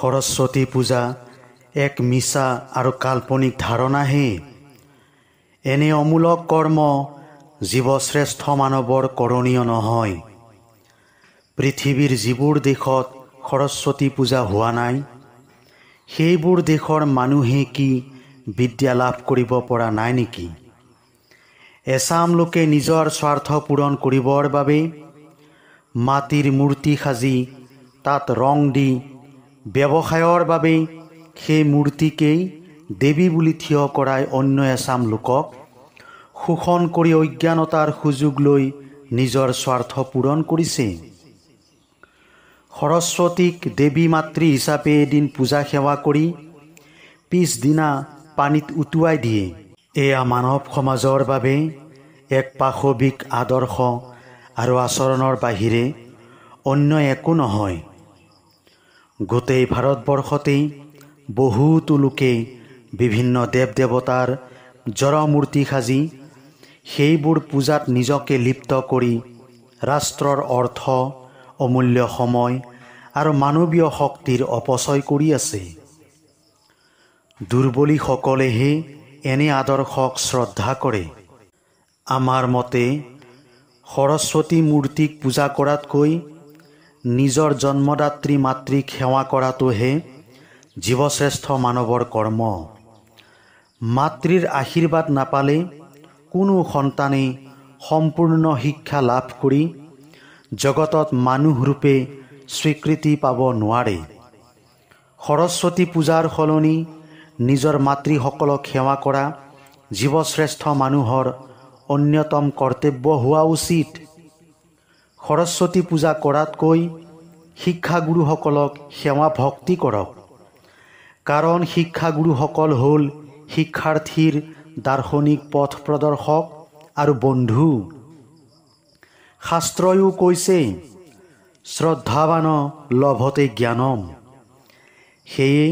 সৰস্বতী পূজা এক মিছা আৰু কাল্পনিক ধাৰণাহে এনে অমূলক কৰ্ম জীৱশ্ৰেষ্ঠ মানৱৰ কৰণীয় নহয় পৃথিৱীৰ যিবোৰ দেশত সৰস্বতী পূজা হোৱা নাই সেইবোৰ দেশৰ মানুহে কি বিদ্যা লাভ কৰিব পৰা নাই নেকি এছাম লোকে নিজৰ স্বাৰ্থ পূৰণ কৰিবৰ বাবে মাটিৰ মূৰ্তি সাজি তাত ৰং দি ব্যৱসায়ৰ বাবেই সেই মূৰ্তিকেই দেৱী বুলি থিয় কৰাই অন্য এচাম লোকক শোষণ কৰি অজ্ঞানতাৰ সুযোগ লৈ নিজৰ স্বাৰ্থ পূৰণ কৰিছে সৰস্বতীক দেৱী মাতৃ হিচাপে এদিন পূজা সেৱা কৰি পিছদিনা পানীত উটুৱাই দিয়ে এয়া মানৱ সমাজৰ বাবে এক পাশৱিক আদৰ্শ আৰু আচৰণৰ বাহিৰে অন্য একো নহয় গোটেই ভাৰতবৰ্ষতেই বহুতো লোকে বিভিন্ন দেৱ দেৱতাৰ জড়মূৰ্তি সাজি সেইবোৰ পূজাত নিজকে লিপ্ত কৰি ৰাষ্ট্ৰৰ অৰ্থ অমূল্য সময় আৰু মানৱীয় শক্তিৰ অপচয় কৰি আছে দুৰ্বলীসকলেহে এনে আদৰ্শক শ্ৰদ্ধা কৰে আমাৰ মতে সৰস্বতী মূৰ্তিক পূজা কৰাতকৈ নিজৰ জন্মদাত্ৰী মাতৃক সেৱা কৰাটোহে জীৱশ্ৰেষ্ঠ মানৱৰ কৰ্ম মাতৃৰ আশীৰ্বাদ নাপালে কোনো সন্তানেই সম্পূৰ্ণ শিক্ষা লাভ কৰি জগতত মানুহৰূপে স্বীকৃতি পাব নোৱাৰে সৰস্বতী পূজাৰ সলনি নিজৰ মাতৃসকলক সেৱা কৰা জীৱশ্ৰেষ্ঠ মানুহৰ অন্যতম কৰ্তব্য হোৱা উচিত সৰস্বতী পূজা কৰাতকৈ শিক্ষাগুৰুসকলক সেৱা ভক্তি কৰক কাৰণ শিক্ষাগুৰুসকল হ'ল শিক্ষাৰ্থীৰ দাৰ্শনিক পথ প্ৰদৰ্শক আৰু বন্ধু শাস্ত্ৰয়ো কৈছে শ্ৰদ্ধাবান লভতে জ্ঞানম সেয়ে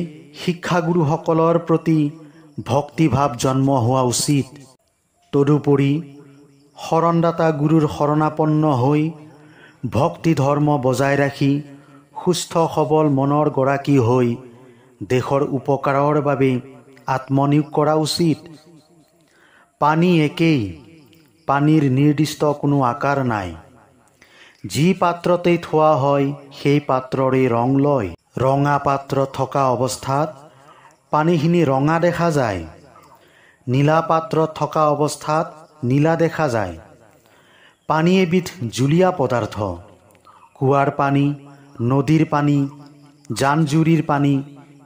শিক্ষাগুৰুসকলৰ প্ৰতি ভক্তিভাৱ জন্ম হোৱা উচিত তদুপৰি শৰণদাতা গুৰুৰ শৰণাপন্ন হৈ ভক্তি ধৰ্ম বজাই ৰাখি সুস্থ সবল মনৰ গৰাকী হৈ দেশৰ উপকাৰৰ বাবে আত্মনিয়োগ কৰা উচিত পানী একেই পানীৰ নিৰ্দিষ্ট কোনো আকাৰ নাই যি পাত্ৰতেই থোৱা হয় সেই পাত্ৰৰে ৰং লয় ৰঙা পাত্ৰ থকা অৱস্থাত পানীখিনি ৰঙা দেখা যায় নীলা পাত্ৰত থকা অৱস্থাত নীলা দেখা যায় এবিধ জুলিয়া পদার্থ কুয়ার পানী নদীৰ পানী জান জুৰিৰ পানী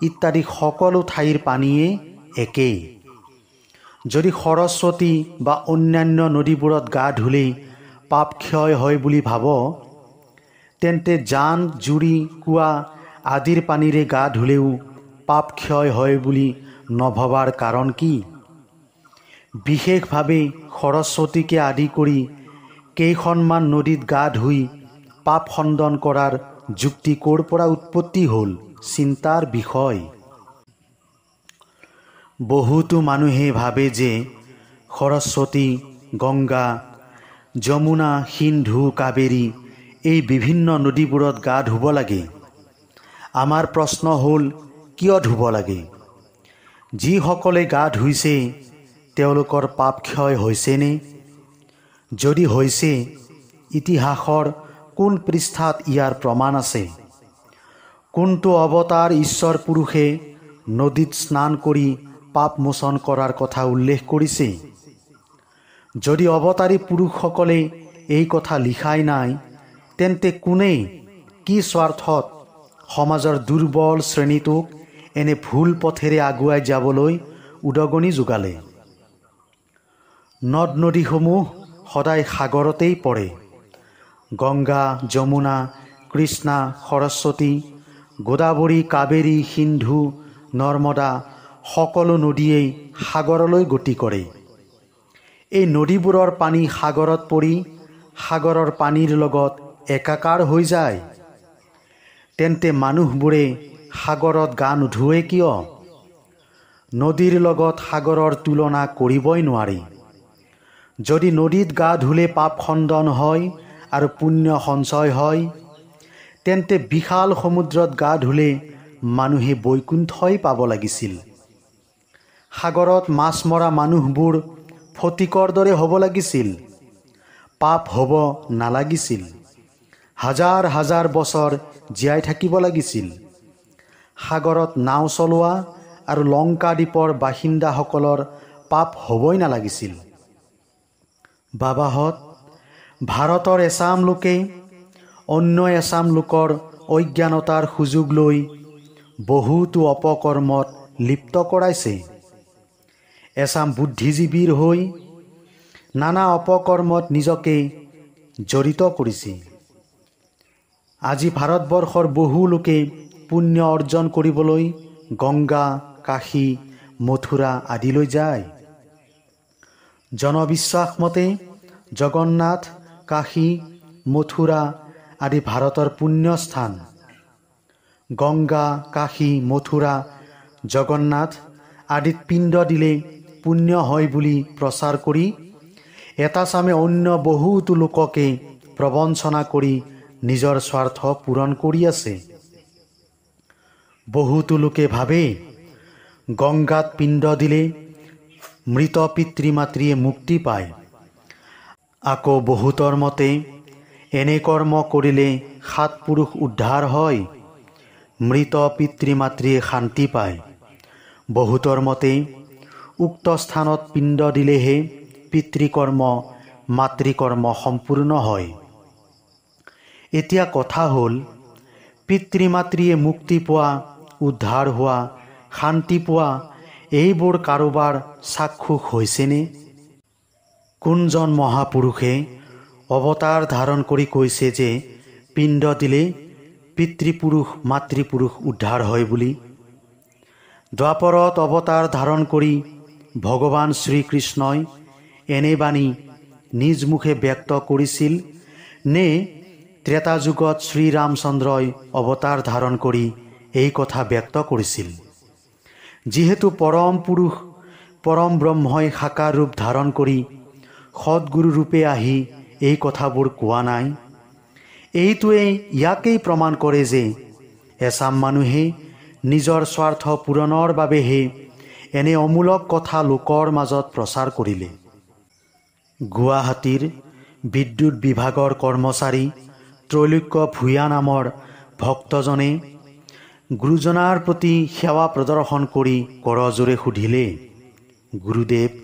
ইত্যাদি সকলো ঠাইৰ পানীয়ে একেই যদি সৰস্বতী বা অন্যান্য নদীবোৰত গা ধুলেই পাপ ক্ষয় হয় বুলি ভাব তেন্তে জান জুৰি কুঁৱা আদিৰ পানীৰে গা ধুলেও পাপ ক্ষয় হয় বুলি নভবাৰ কাৰণ কি বিশেষভাৱে সৰস্বতীকে আদি কৰি কেইখনমান নদীত গা ধুই পাপ খণ্ডন কৰাৰ যুক্তি ক'ৰ পৰা উৎপত্তি হ'ল চিন্তাৰ বিষয় বহুতো মানুহে ভাবে যে সৰস্বতী গংগা যমুনা সিন্ধু কাবেৰী এই বিভিন্ন নদীবোৰত গা ধুব লাগে আমাৰ প্ৰশ্ন হ'ল কিয় ধুব লাগে যিসকলে গা ধুইছে তেওঁলোকৰ পাপ ক্ষয় হৈছেনে যদি হৈছে ইতিহাসৰ কোন পৃষ্ঠাত ইয়াৰ প্ৰমাণ আছে কোনটো অৱতাৰ ঈশ্বৰ পুৰুষে নদীত স্নান কৰি পাপমোচন কৰাৰ কথা উল্লেখ কৰিছে যদি অৱতাৰী পুৰুষসকলে এই কথা লিখাই নাই তেন্তে কোনে কি স্বাৰ্থত সমাজৰ দুৰ্বল শ্ৰেণীটোক এনে ভুল পথেৰে আগুৱাই যাবলৈ উদগনি যোগালে নদ নদীসমূহ সদায় সাগৰতেই পৰে গংগা যমুনা কৃষ্ণা সৰস্বতী গোদাৱৰী কাবেৰী সিন্ধু নৰ্মদা সকলো নদীয়েই সাগৰলৈ গতি কৰে এই নদীবোৰৰ পানী সাগৰত পৰি সাগৰৰ পানীৰ লগত একাকাৰ হৈ যায় তেন্তে মানুহবোৰে সাগৰত গা নুধুৱে কিয় নদীৰ লগত সাগৰৰ তুলনা কৰিবই নোৱাৰি যদি নদীত গা ধুলে পাপ খণ্ডন হয় আৰু পুণ্য সঞ্চয় হয় তেন্তে বিশাল সমুদ্ৰত গা ধুলে মানুহে বৈকুণ্ঠই পাব লাগিছিল সাগৰত মাছ মৰা মানুহবোৰ ফটিকৰ দৰে হ'ব লাগিছিল পাপ হ'ব নালাগিছিল হাজাৰ হাজাৰ বছৰ জীয়াই থাকিব লাগিছিল সাগৰত নাও চলোৱা আৰু লংকা দ্বীপৰ বাসিন্দাসকলৰ পাপ হ'বই নালাগিছিল বাবাহঁত ভাৰতৰ এছাম লোকে অন্য এছাম লোকৰ অজ্ঞানতাৰ সুযোগ লৈ বহুতো অপকৰ্মত লিপ্ত কৰাইছে এছাম বুদ্ধিজীৱীৰ হৈ নানা অপকৰ্মত নিজকে জড়িত কৰিছে আজি ভাৰতবৰ্ষৰ বহু লোকে পুণ্য অৰ্জন কৰিবলৈ গংগা কাশী মথুৰা আদিলৈ যায় জনবিশ্বাস মতে জগন্নাথ কাশী মথুৰা আদি ভাৰতৰ পুণ্যস্থান গংগা কাশী মথুৰা জগন্নাথ আদিত পিণ্ড দিলে পুণ্য হয় বুলি প্ৰচাৰ কৰি এটাচামে অন্য বহুতো লোককে প্ৰৱঞ্চনা কৰি নিজৰ স্বাৰ্থ পূৰণ কৰি আছে বহুতো লোকে ভাবে গংগাত পিণ্ড দিলে মৃত পিতৃ মাতৃয়ে মুক্তি পায় আকৌ বহুতৰ মতে এনে কৰ্ম কৰিলে সাত পুৰুষ উদ্ধাৰ হয় মৃত পিতৃ মাতৃয়ে শান্তি পায় বহুতৰ মতে উক্ত স্থানত পিণ্ড দিলেহে পিতৃ কৰ্ম মাতৃ কৰ্ম সম্পূৰ্ণ হয় এতিয়া কথা হ'ল পিতৃ মাতৃয়ে মুক্তি পোৱা উদ্ধাৰ হোৱা শান্তি পোৱা এইবোৰ কাৰোবাৰ চাক্ষুষ হৈছেনে কোনজন মহাপুৰুষে অৱতাৰ ধাৰণ কৰি কৈছে যে পিণ্ড দিলে পিতৃপুৰুষ মাতৃপুৰুষ উদ্ধাৰ হয় বুলি দ্বাপৰত অৱতাৰ ধাৰণ কৰি ভগৱান শ্ৰীকৃষ্ণই এনে বাণী নিজ মুখে ব্যক্ত কৰিছিল নে ত্ৰেতা যুগত শ্ৰীৰামচন্দ্ৰই অৱতাৰ ধাৰণ কৰি এই কথা ব্যক্ত কৰিছিল যিহেতু পৰম পুৰুষ পৰম ব্ৰহ্মই শাকা ৰূপ ধাৰণ কৰি সদগুৰু ৰূপে আহি এই কথাবোৰ কোৱা নাই এইটোৱেই ইয়াকেই প্ৰমাণ কৰে যে এচাম মানুহে নিজৰ স্বাৰ্থ পূৰণৰ বাবেহে এনে অমূলক কথা লোকৰ মাজত প্ৰচাৰ কৰিলে গুৱাহাটীৰ বিদ্যুৎ বিভাগৰ কৰ্মচাৰী ত্ৰৈলোক্য ভূঞা নামৰ ভক্তজনে গুৰুজনাৰ প্ৰতি সেৱা প্ৰদৰ্শন কৰি কৰজোৰে সুধিলে গুৰুদেৱ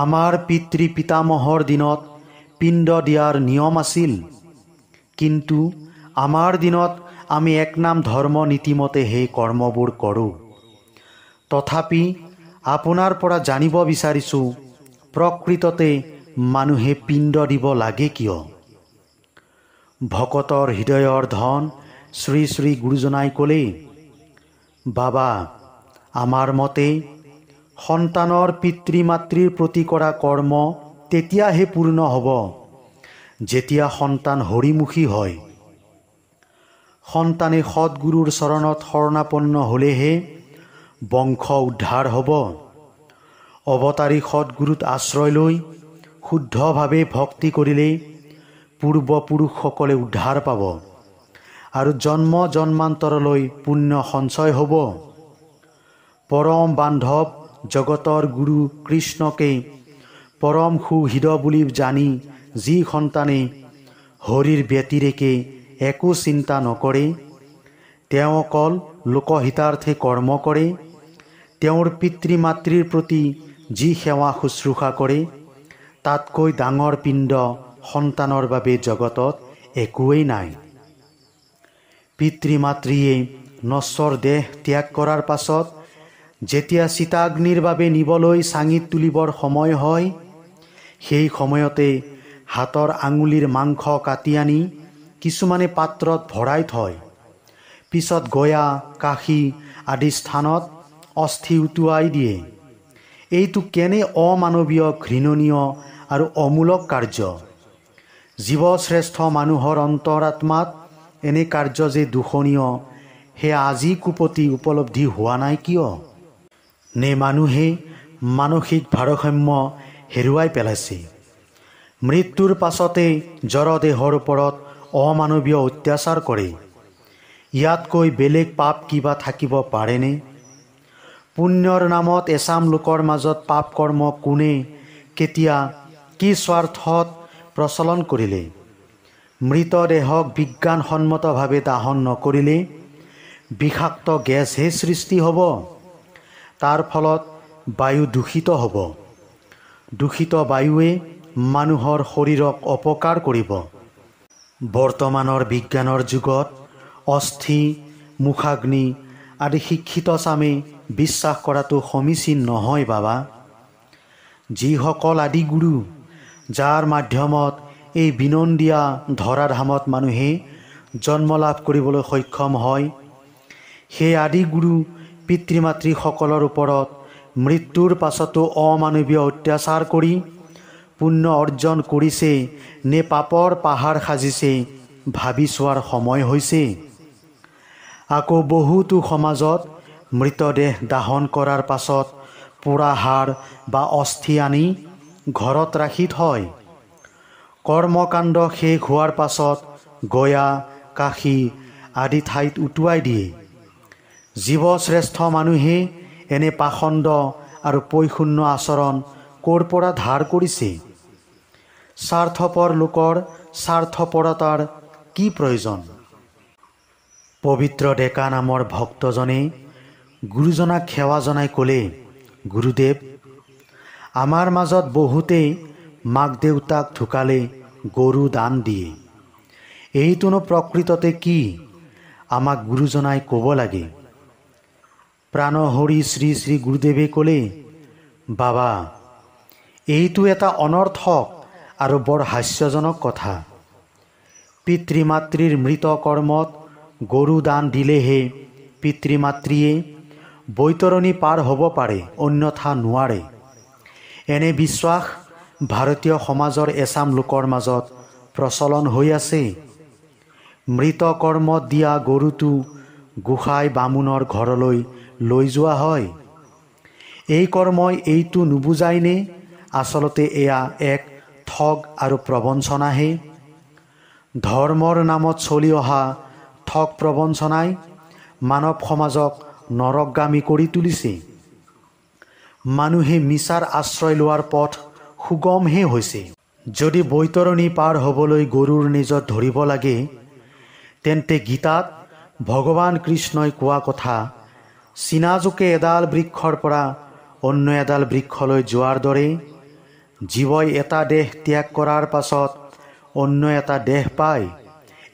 আমাৰ পিতৃ পিতামহৰ দিনত পিণ্ড দিয়াৰ নিয়ম আছিল কিন্তু আমাৰ দিনত আমি এক নাম ধৰ্ম নীতিমতে সেই কৰ্মবোৰ কৰোঁ তথাপি আপোনাৰ পৰা জানিব বিচাৰিছোঁ প্ৰকৃততে মানুহে পিণ্ড দিব লাগে কিয় ভকতৰ হৃদয়ৰ ধন শ্ৰী শ্ৰী গুৰুজনাই ক'লে বাবা আমাৰ মতে সন্তানৰ পিতৃ মাতৃৰ প্ৰতি কৰা কৰ্ম তেতিয়াহে পূৰ্ণ হ'ব যেতিয়া সন্তান হৰিমুখী হয় সন্তানে সৎগুৰুৰ চৰণত শৰণাপন্ন হ'লেহে বংশ উদ্ধাৰ হ'ব অৱতাৰী সদগুৰুত আশ্ৰয় লৈ শুদ্ধভাৱে ভক্তি কৰিলেই পূৰ্বপুৰুষসকলে উদ্ধাৰ পাব আৰু জন্ম জন্মান্তৰলৈ পুণ্য সঞ্চয় হ'ব পৰম বান্ধৱ জগতৰ গুৰু কৃষ্ণকে পৰম সু হৃদ বুলি জানি যি সন্তানে হৰিৰ ব্যতিৰেকে একো চিন্তা নকৰে তেওঁ অকল লোকহিতাৰ্থে কৰ্ম কৰে তেওঁৰ পিতৃ মাতৃৰ প্ৰতি যি সেৱা শুশ্ৰূষা কৰে তাতকৈ ডাঙৰ পিণ্ড সন্তানৰ বাবে জগতত একোৱেই নাই পিতৃ মাতৃয়ে নশ্বৰ দেহ ত্যাগ কৰাৰ পাছত যেতিয়া চিতাগ্নিৰ বাবে নিবলৈ চাঙিত তুলিবৰ সময় হয় সেই সময়তে হাতৰ আঙুলিৰ মাংস কাটি আনি কিছুমানে পাত্ৰত ভৰাই থয় পিছত গয়া কাশী আদি স্থানত অস্থি উটুৱাই দিয়ে এইটো কেনে অমানৱীয় ঘৃণনীয় আৰু অমূলক কাৰ্য জীৱশ্ৰেষ্ঠ মানুহৰ অন্তৰাত্মাত এনে কাৰ্য যে দূষণীয় সেয়া আজি কুপতি উপলব্ধি হোৱা নাই কিয় নে মানুহে মানসিক ভাৰসাম্য হেৰুৱাই পেলাইছে মৃত্যুৰ পাছতে জৰদেহৰ ওপৰত অমানৱীয় অত্যাচাৰ কৰে ইয়াতকৈ বেলেগ পাপ কিবা থাকিব পাৰেনে পুণ্যৰ নামত এচাম লোকৰ মাজত পাপ কৰ্ম কোনে কেতিয়া কি স্বাৰ্থত প্ৰচলন কৰিলে মৃতদেহক বিজ্ঞানসন্মতভাৱে দাহন নকৰিলে বিষাক্ত গেছহে সৃষ্টি হ'ব তাৰ ফলত বায়ু দূষিত হ'ব দূষিত বায়ুৱে মানুহৰ শৰীৰক অপকাৰ কৰিব বৰ্তমানৰ বিজ্ঞানৰ যুগত অস্থি মুখাগ্নি আদি শিক্ষিত স্বামী বিশ্বাস কৰাটো সমীচীন নহয় বাবা যিসকল আদি গুৰু যাৰ মাধ্যমত এই বিনন্দীয়া ধৰা ধামত মানুহে জন্ম লাভ কৰিবলৈ সক্ষম হয় সেই আদি গুৰু পিতৃ মাতৃসকলৰ ওপৰত মৃত্যুৰ পাছতো অমানৱীয় অত্যাচাৰ কৰি পুণ্য অৰ্জন কৰিছে নে পাপৰ পাহাৰ সাজিছে ভাবি চোৱাৰ সময় হৈছে আকৌ বহুতো সমাজত মৃতদেহ দাহন কৰাৰ পাছত হাড় বা অস্থি আনি ঘৰত ৰাখি থয় কৰ্মকাণ্ড শেষ হোৱাৰ পাছত গয়া কাশী আদি ঠাইত উটুৱাই দিয়ে জীৱশ্ৰেষ্ঠ মানুহে এনে পাখণ্ড আৰু পৈশূন্য আচৰণ ক'ৰ পৰা ধাৰ কৰিছে স্বাৰ্থপৰ লোকৰ স্বাৰ্থপৰতাৰ কি প্ৰয়োজন পবিত্ৰ ডেকা নামৰ ভক্তজনে গুৰুজনাক সেৱা জনাই ক'লে গুৰুদেৱ আমাৰ মাজত বহুতেই মাক দেউতাক ঢুকালে গৰু দান দিয়ে এইটোনো প্ৰকৃততে কি আমাক গুৰুজনাই ক'ব লাগে প্ৰাণহৰি শ্ৰী শ্ৰী গুৰুদেৱে ক'লে বাবা এইটো এটা অনৰ্থক আৰু বৰ হাস্যজনক কথা পিতৃ মাতৃৰ মৃত কৰ্মত গৰু দান দিলেহে পিতৃ মাতৃয়ে বৈতৰণী পাৰ হ'ব পাৰে অন্যথা নোৱাৰে এনে বিশ্বাস ভাৰতীয় সমাজৰ এচাম লোকৰ মাজত প্ৰচলন হৈ আছে মৃত কৰ্মত দিয়া গৰুটো গোসাঁই বামুণৰ ঘৰলৈ লৈ যোৱা হয় এই কৰ্মই এইটো নুবুজাইনে আচলতে এয়া এক ঠগ আৰু প্ৰবঞ্চনাহে ধৰ্মৰ নামত চলি অহা ঠগ প্ৰবঞ্চনাই মানৱ সমাজক নৰকগামী কৰি তুলিছে মানুহে মিছাৰ আশ্ৰয় লোৱাৰ পথ সুগমহে হৈছে যদি বৈতৰণী পাৰ হ'বলৈ গৰুৰ নিজত ধৰিব লাগে তেন্তে গীতাত ভগৱান কৃষ্ণই কোৱা কথা চিনাজোকে এডাল বৃক্ষৰ পৰা অন্য এডাল বৃক্ষলৈ যোৱাৰ দৰেই জীৱই এটা দেহ ত্যাগ কৰাৰ পাছত অন্য এটা দেহ পায়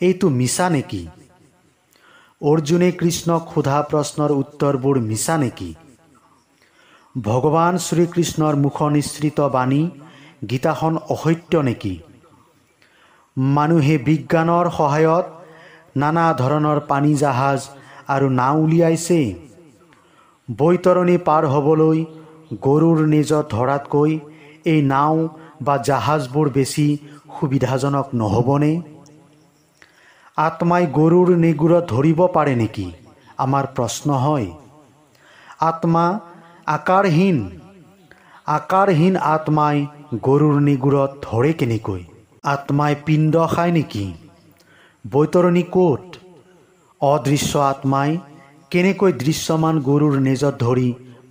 এইটো মিছা নেকি অৰ্জুনে কৃষ্ণক সোধা প্ৰশ্নৰ উত্তৰবোৰ মিছা নেকি ভগৱান শ্ৰীকৃষ্ণৰ মুখনিশ্ৰিত বাণী গীতাখন অসত্য নেকি মানুহে বিজ্ঞানৰ সহায়ত নানা ধৰণৰ পানী জাহাজ আৰু নাও উলিয়াইছে বৈতৰণী পাৰ হ'বলৈ গৰুৰ নিজত ধৰাতকৈ এই নাও বা জাহাজবোৰ বেছি সুবিধাজনক নহ'বনে আত্মাই গৰুৰ নিগুৰত ধৰিব পাৰে নেকি আমাৰ প্ৰশ্ন হয় আত্মা আকাৰহীন আকাৰহীন আত্মাই গৰুৰ নিগুৰত ধৰে কেনেকৈ আত্মাই পিণ্ড খায় নেকি বৈতৰণী ক'ত অদৃশ্য আত্মাই কেনেকৈ দৃশ্যমান গৰুৰ নেজত ধৰি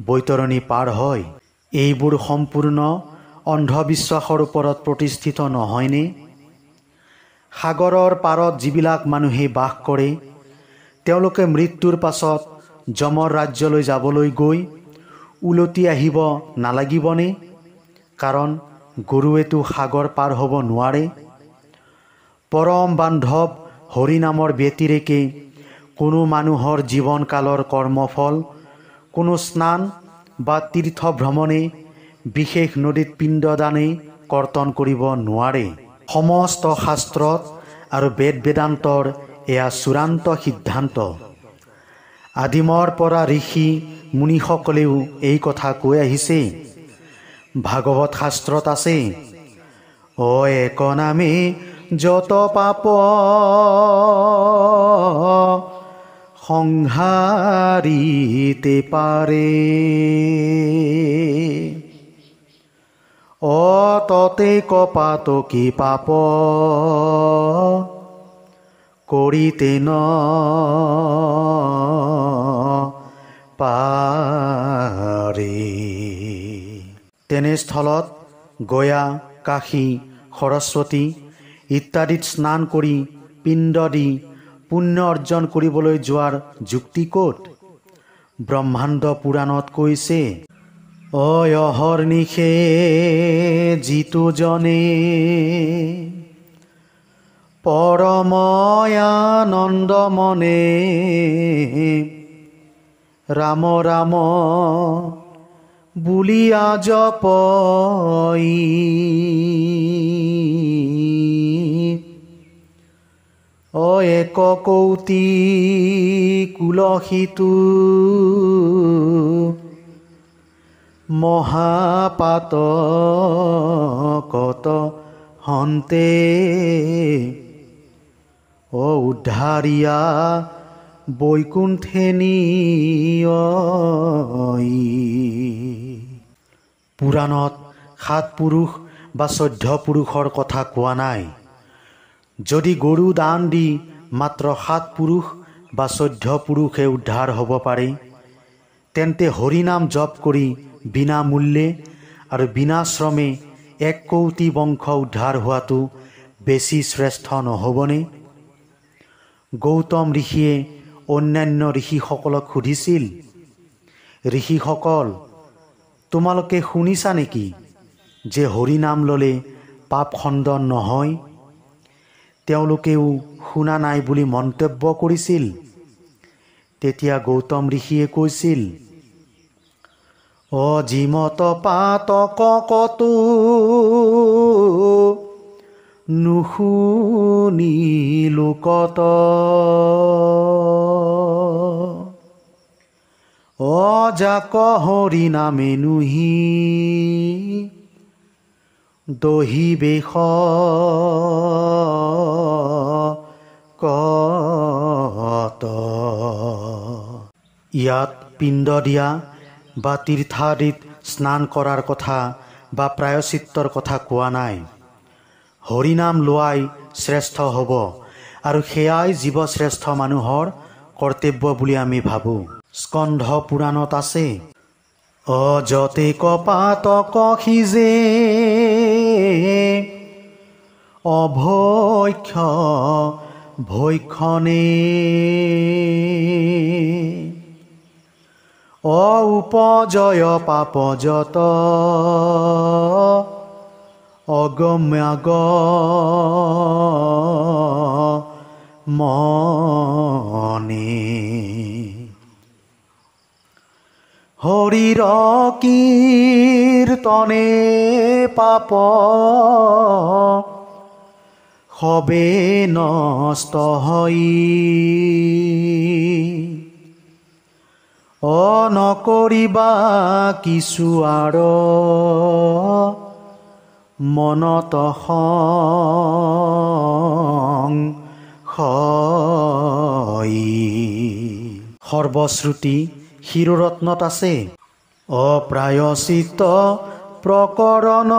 বৈতৰণী পাৰ হয় এইবোৰ সম্পূৰ্ণ অন্ধবিশ্বাসৰ ওপৰত প্ৰতিষ্ঠিত নহয়নে সাগৰৰ পাৰত যিবিলাক মানুহে বাস কৰে তেওঁলোকে মৃত্যুৰ পাছত যমৰ ৰাজ্যলৈ যাবলৈ গৈ ওলটি আহিব নালাগিবনে কাৰণ গুৰুৱেতো সাগৰ পাৰ হ'ব নোৱাৰে পৰম বান্ধৱ হৰি নামৰ ব্যতিৰেকে কোনো মানুহৰ জীৱনকালৰ কৰ্মফল কোনো স্নান বা তীৰ্থ ভ্ৰমণে বিশেষ নদীত পিণ্ডদানে কৰ্তন কৰিব নোৱাৰে সমস্ত শাস্ত্ৰত আৰু বেদ বেদান্তৰ এয়া চূড়ান্ত সিদ্ধান্ত আদিমৰ পৰা ঋষি মুনিসকলেও এই কথা কৈ আহিছে ভাগৱত শাস্ত্ৰত আছে অ এক আমি যত পাপ সংহারিতে পাৰে অ ততে কপাত কি পাপ কৰিতে ন পা তেনেস্থলত গয়া কাশী সৰস্বতী ইত্যাদিত স্নান কৰি পিণ্ড দি পুণ্য অৰ্জন কৰিবলৈ যোৱাৰ যুক্তি ক'ত ব্ৰহ্মাণ্ড পুৰাণত কৈছে অয়হৰ নিশে যিটো জনে পৰময়ানন্দ মনে ৰাম ৰাম বুলিয়া জপ অ এক কৌতি কুলসিতু মহাপাত কত হন্তে অ উদ্ধাৰিয়া বৈকুণ্ঠে নিয় পুৰাণত সাত পুৰুষ বা চৈধ্য পুৰুষৰ কথা কোৱা নাই যদি গৰু দান দি মাত্ৰ সাত পুৰুষ বা চৈধ্য পুৰুষে উদ্ধাৰ হ'ব পাৰে তেন্তে হৰিনাম জপ কৰি বিনামূল্যে আৰু বিনা শ্ৰমে এক কৌটি বংশ উদ্ধাৰ হোৱাটো বেছি শ্ৰেষ্ঠ নহ'বনে গৌতম ঋষিয়ে অন্যান্য ঋষিসকলক সুধিছিল ঋষিসকল তোমালোকে শুনিছা নেকি যে হৰিনাম ল'লে পাপ খণ্ড নহয় তেওঁলোকেও শুনা নাই বুলি মন্তব্য কৰিছিল তেতিয়া গৌতম ঋষিয়ে কৈছিল অজিমত পাত কতো নুশুনিলো কত অজাক হৰি নামে নুহি দহি বেশ কত ইয়াত পিণ্ড দিয়া বা তীৰ্থাদিত স্নান কৰাৰ কথা বা প্ৰায়চিত্ৰৰ কথা কোৱা নাই হৰিনাম লোৱাই শ্ৰেষ্ঠ হ'ব আৰু সেয়াই জীৱশ্ৰেষ্ঠ মানুহৰ কৰ্তব্য বুলি আমি ভাবোঁ স্কন্ধ পুৰাণত আছে অজতে কপাতক সিজে অভক্ষ ভৈক্ষণে অপজয় যত অগম্যাগ মনে হৰিৰ কীৰ্তনে পাপ সবে নষ্ট হৈ অ নকৰিবা কিছু আৰ মনত সৰ্বশ্ৰুতি শিৰুৰত্নত আছে অপ্ৰায়চিত প্ৰকৰণ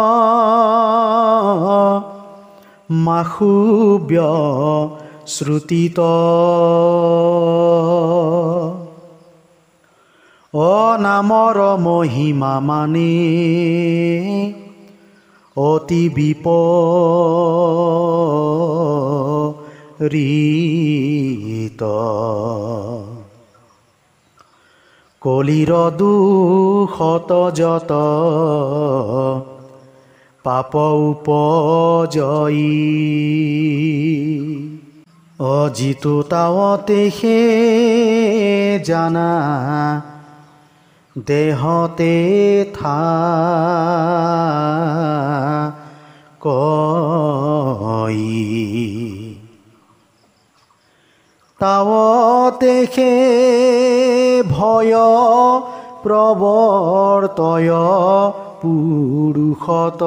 মাসুব্য় শ্ৰুতিত অ নামৰ মহিমা মানে অতি বিপ ৰীত কলির দুখত যত পাপ উপজয়ী অজিত তাওতে হে জানা দেহতে থা কয়ী তাৱতেহে ভয় প্ৰৱৰ্তয় পুৰুষত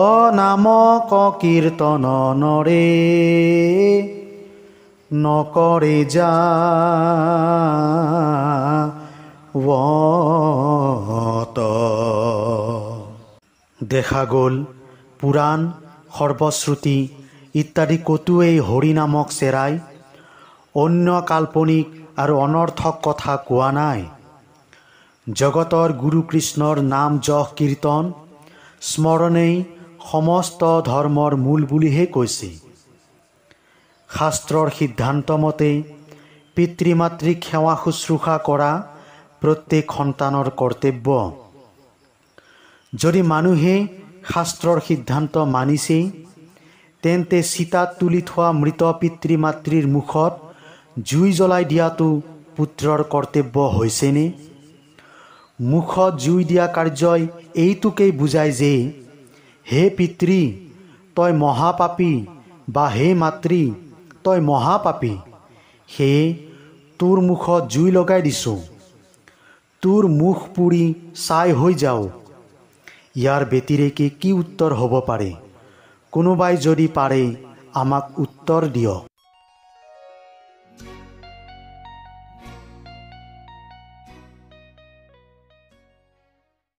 অনামক কীৰ্তন নৰে নকৰে যা ৱত দেখা গ'ল পুৰাণ সৰ্বশ্ৰুতি ইত্যাদি কতো এই হৰি নামক চেৰাই অন্য কাল্পনিক আৰু অনৰ্থক কথা কোৱা নাই জগতৰ গুৰু কৃষ্ণৰ নাম যশ কীৰ্তন স্মৰণেই সমস্ত ধৰ্মৰ মূল বুলিহে কৈছে শাস্ত্ৰৰ সিদ্ধান্ত মতে পিতৃ মাতৃক সেৱা শুশ্ৰূষা কৰা প্ৰত্যেক সন্তানৰ কৰ্তব্য যদি মানুহে শাস্ত্ৰৰ সিদ্ধান্ত মানিছেই তেন্তে চিতাত তুলি থোৱা মৃত পিতৃ মাতৃৰ মুখত জুই জ্বলাই দিয়াটো পুত্ৰৰ কৰ্তব্য হৈছেনে মুখত জুই দিয়া কাৰ্যই এইটোকেই বুজাই যে হে পিতৃ তই মহাপাপী বা হে মাতৃ তই মহাপাপী সেয়ে তোৰ মুখত জুই লগাই দিছোঁ তোৰ মুখ পুৰি চাই হৈ যাওঁ ইয়াৰ বেটিৰেকে কি উত্তৰ হ'ব পাৰে কোনোবাই যদি পাৰে আমাক উত্তৰ দিয়ক